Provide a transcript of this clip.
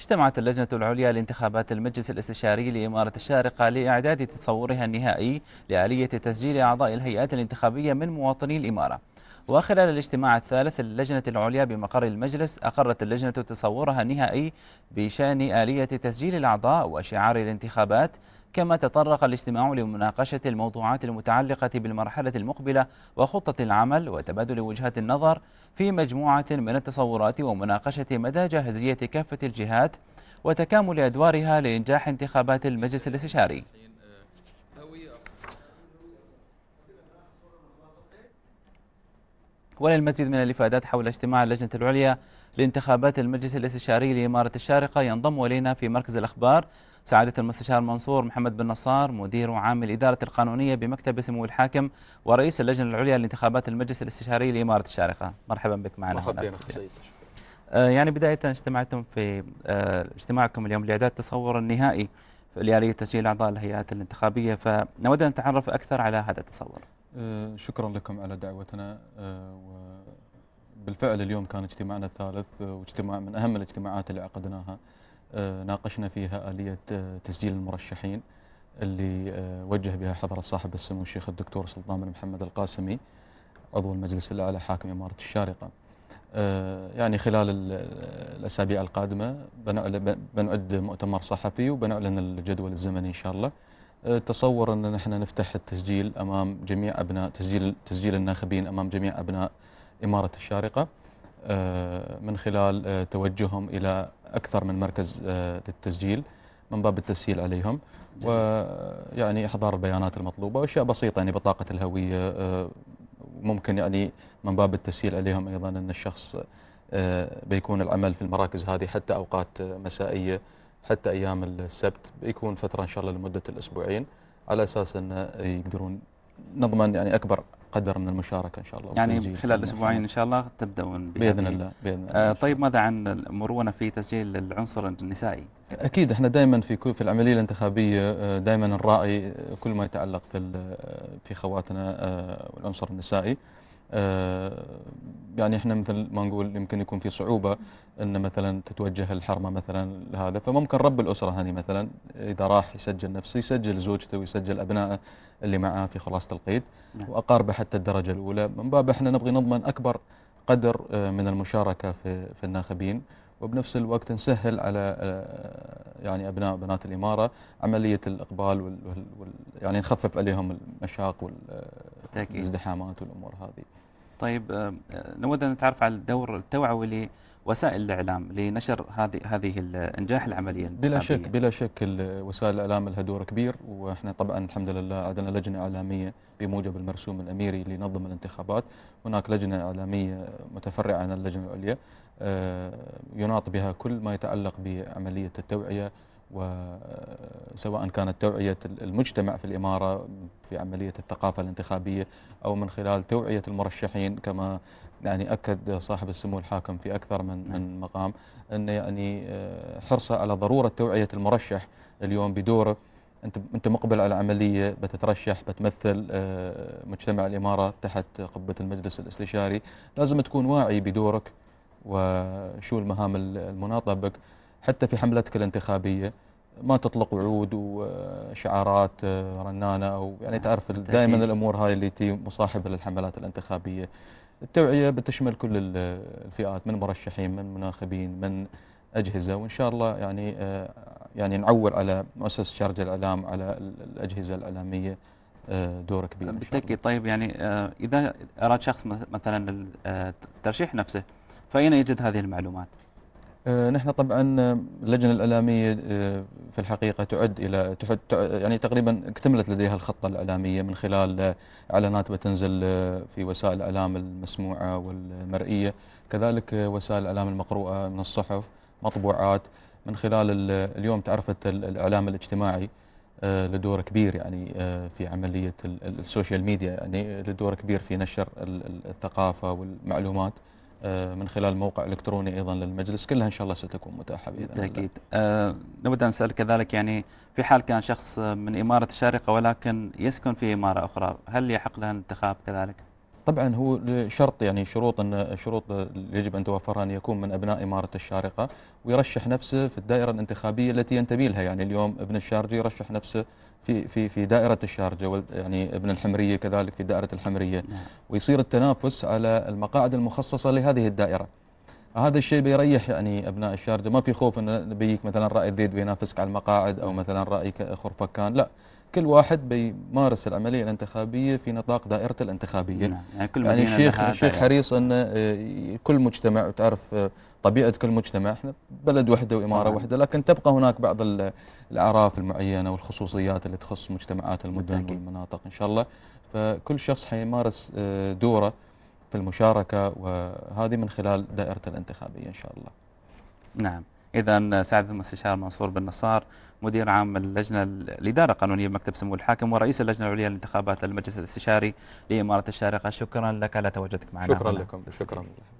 اجتمعت اللجنة العليا لانتخابات المجلس الاستشاري لإمارة الشارقة لإعداد تصورها النهائي لآلية تسجيل أعضاء الهيئات الانتخابية من مواطني الإمارة وخلال الاجتماع الثالث للجنة العليا بمقر المجلس أقرت اللجنة تصورها النهائي بشأن آلية تسجيل الأعضاء وشعار الانتخابات كما تطرق الاجتماع لمناقشة الموضوعات المتعلقة بالمرحلة المقبلة وخطة العمل وتبادل وجهات النظر في مجموعة من التصورات ومناقشة مدى جاهزية كافة الجهات وتكامل أدوارها لإنجاح انتخابات المجلس الاستشاري وللمزيد من الإفادات حول اجتماع اللجنة العليا لانتخابات المجلس الاستشاري لإمارة الشارقة ينضم إلينا في مركز الأخبار سعادة المستشار منصور محمد بن نصار مدير عام الإدارة القانونية بمكتب سمو الحاكم ورئيس اللجنة العليا لانتخابات المجلس الاستشاري لإمارة الشارقة مرحبا بك معنا مرحبا آه، يعني بداية اجتمعتم في آه، اجتماعكم اليوم لإعداد تصور النهائي لآلية تسجيل أعضاء الهيئات الانتخابية فنود أن نتعرف أكثر على هذا التصور أه، شكرا لكم على دعوتنا أه، بالفعل اليوم كان اجتماعنا الثالث واجتماع من أهم الاجتماعات اللي عقدناها أه، ناقشنا فيها آلية تسجيل المرشحين اللي وجه بها حضرة صاحب السمو الشيخ الدكتور سلطان بن محمد القاسمي عضو المجلس الأعلى حاكم إمارة الشارقة آه، يعني خلال الأسابيع القادمة بنعد مؤتمر صحفي وبنعلن الجدول الزمني إن شاء الله آه، تصور أن نحن نفتح التسجيل أمام جميع أبناء تسجيل تسجيل الناخبين أمام جميع أبناء إمارة الشارقة آه، من خلال توجههم إلى أكثر من مركز للتسجيل من باب التسهيل عليهم ويعني إحضار البيانات المطلوبة وأشياء بسيطة يعني بطاقة الهوية وممكن يعني من باب التسهيل عليهم ايضا ان الشخص آه، بيكون العمل في المراكز هذه حتى اوقات مسائيه حتى ايام السبت بيكون فتره ان شاء الله لمده الاسبوعين على اساس انه يقدرون نضمن يعني اكبر قدر من المشاركة إن شاء الله يعني خلال أسبوعين إن شاء الله تبدأون بإذن الله بإذن الله آه طيب ماذا عن المرونة في تسجيل العنصر النسائي؟ أكيد إحنا دائما في في العملية الانتخابية آه، دائما الراي آه، كل ما يتعلق في آه، في خواتنا العنصر النسائي آه، يعني احنا مثل ما نقول يمكن يكون في صعوبه ان مثلا تتوجه الحرمه مثلا لهذا فممكن رب الاسره هني مثلا اذا راح يسجل نفسه يسجل زوجته ويسجل ابنائه اللي معاه في خلاصه القيد نعم. واقاربه حتى الدرجه الاولى من باب احنا نبغي نضمن اكبر قدر آه، من المشاركه في في الناخبين وبنفس الوقت نسهل على آه، يعني ابناء بنات الاماره عمليه الاقبال وال يعني نخفف عليهم المشاق وال بالتأكيد. الازدحامات والأمور هذه طيب آه، آه، نود أن نتعرف على الدور التوعوي لوسائل الإعلام لنشر هذه هذه إنجاح العملية بلا شك بلا شك وسائل الإعلام لها دور كبير وإحنا طبعا الحمد لله عندنا لجنة إعلامية بموجب المرسوم الأميري لنظم الانتخابات هناك لجنة إعلامية متفرعة عن اللجنة العليا آه، يناط بها كل ما يتعلق بعملية التوعية وسواء آه، كانت توعية المجتمع في الإمارة في عملية الثقافة الانتخابية أو من خلال توعية المرشحين كما يعني أكد صاحب السمو الحاكم في أكثر من نعم. من مقام أن يعني آه، حرصه على ضرورة توعية المرشح اليوم بدوره أنت أنت مقبل على عملية بتترشح بتمثل آه، مجتمع الإمارة تحت قبة المجلس الاستشاري لازم تكون واعي بدورك وشو المهام المناطة بك حتى في حملتك الانتخابية ما تطلق وعود وشعارات آه، رنانة أو يعني نعم، تعرف دائما الأمور هاي اللي تي مصاحبة للحملات الانتخابية التوعية بتشمل كل الفئات من مرشحين من مناخبين من أجهزة وإن شاء الله يعني آه، يعني نعول على مؤسسة شارجة الإعلام على الأجهزة الإعلامية آه، دور كبير بالتأكيد طيب يعني إذا أراد شخص مثلا الترشيح نفسه فأين يجد هذه المعلومات؟ آه، نحن طبعا اللجنه الاعلاميه آه، في الحقيقه تعد الى تعد يعني تقريبا اكتملت لديها الخطه الاعلاميه من خلال اعلانات بتنزل آه، في وسائل الاعلام المسموعه والمرئيه كذلك وسائل الاعلام المقروءه من الصحف مطبوعات من خلال اليوم تعرفت الاعلام الاجتماعي لدور كبير يعني في عمليه السوشيال ميديا يعني لدور كبير في نشر الثقافه والمعلومات آه، من خلال موقع الكتروني ايضا للمجلس كلها ان شاء الله ستكون متاحه باذن الله. بالتاكيد. أه نود ان نسال كذلك يعني في حال كان شخص من اماره الشارقه ولكن يسكن في اماره اخرى، هل يحق له الانتخاب كذلك؟ طبعا هو شرط يعني شروط ان شروط يجب ان توفرها ان يكون من ابناء اماره الشارقه ويرشح نفسه في الدائره الانتخابيه التي ينتمي لها يعني اليوم ابن الشارجه يرشح نفسه في في في دائره الشارجه يعني ابن الحمريه كذلك في دائره الحمريه نعم. ويصير التنافس على المقاعد المخصصه لهذه الدائره هذا الشيء بيريح يعني ابناء الشارجه ما في خوف ان بيك مثلا راي الذيد بينافسك على المقاعد او مثلا راي خرفكان لا كل واحد بيمارس العمليه الانتخابيه في نطاق دائره الانتخابيه نعم. يعني كل يعني الشيخ الشيخ حريص ان آه، كل مجتمع تعرف آه، طبيعه كل مجتمع احنا بلد وحده واماره واحده لكن تبقى هناك بعض الاعراف المعينه والخصوصيات اللي تخص مجتمعات المدن بالتأكيد. والمناطق ان شاء الله فكل شخص حيمارس آه، دوره في المشاركه وهذه من خلال دائره الانتخابيه ان شاء الله نعم إذا سعد المستشار منصور بن نصار مدير عام اللجنة الإدارة القانونية بمكتب سمو الحاكم ورئيس اللجنة العليا لانتخابات المجلس الاستشاري لإمارة الشارقة شكرا لك على تواجدك معنا شكرا لكم شكرا